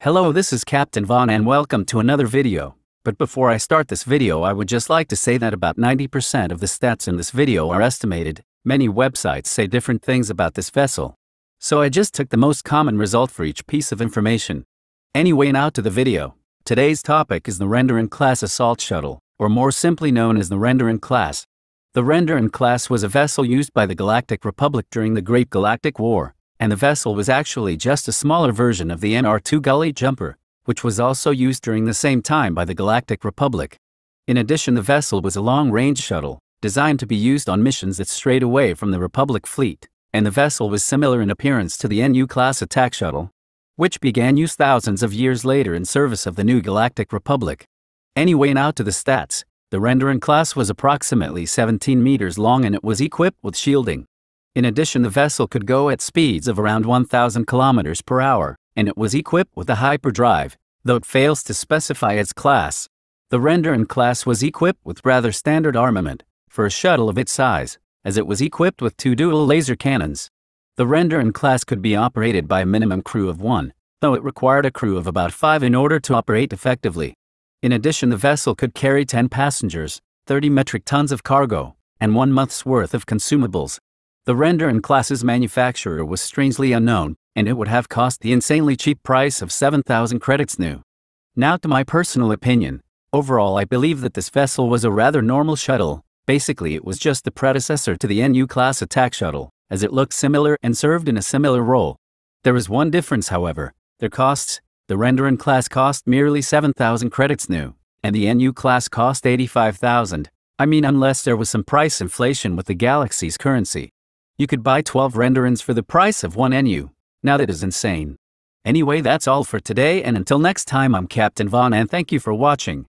Hello this is Captain Von and welcome to another video. But before I start this video I would just like to say that about 90% of the stats in this video are estimated. Many websites say different things about this vessel. So I just took the most common result for each piece of information. Anyway now to the video. Today's topic is the Renderin Class Assault Shuttle, or more simply known as the Renderin Class. The Renderin class was a vessel used by the Galactic Republic during the Great Galactic War, and the vessel was actually just a smaller version of the NR-2 Gully Jumper, which was also used during the same time by the Galactic Republic. In addition the vessel was a long-range shuttle, designed to be used on missions that strayed away from the Republic fleet, and the vessel was similar in appearance to the NU-class attack shuttle, which began use thousands of years later in service of the new Galactic Republic. Anyway now to the stats. The Renderin class was approximately 17 meters long and it was equipped with shielding. In addition, the vessel could go at speeds of around 1,000 kilometers per hour, and it was equipped with a hyperdrive, though it fails to specify its class. The Renderin class was equipped with rather standard armament, for a shuttle of its size, as it was equipped with two dual laser cannons. The Renderin class could be operated by a minimum crew of one, though it required a crew of about five in order to operate effectively. In addition, the vessel could carry 10 passengers, 30 metric tons of cargo, and one month's worth of consumables. The render and class's manufacturer was strangely unknown, and it would have cost the insanely cheap price of 7,000 credits new. Now, to my personal opinion, overall, I believe that this vessel was a rather normal shuttle. Basically, it was just the predecessor to the NU class attack shuttle, as it looked similar and served in a similar role. There was one difference, however their costs, the Renderin class cost merely 7,000 credits new, and the NU class cost 85,000. I mean unless there was some price inflation with the Galaxy's currency. You could buy 12 Renderins for the price of one NU. Now that is insane. Anyway, that's all for today, and until next time, I'm Captain Vaughn, and thank you for watching.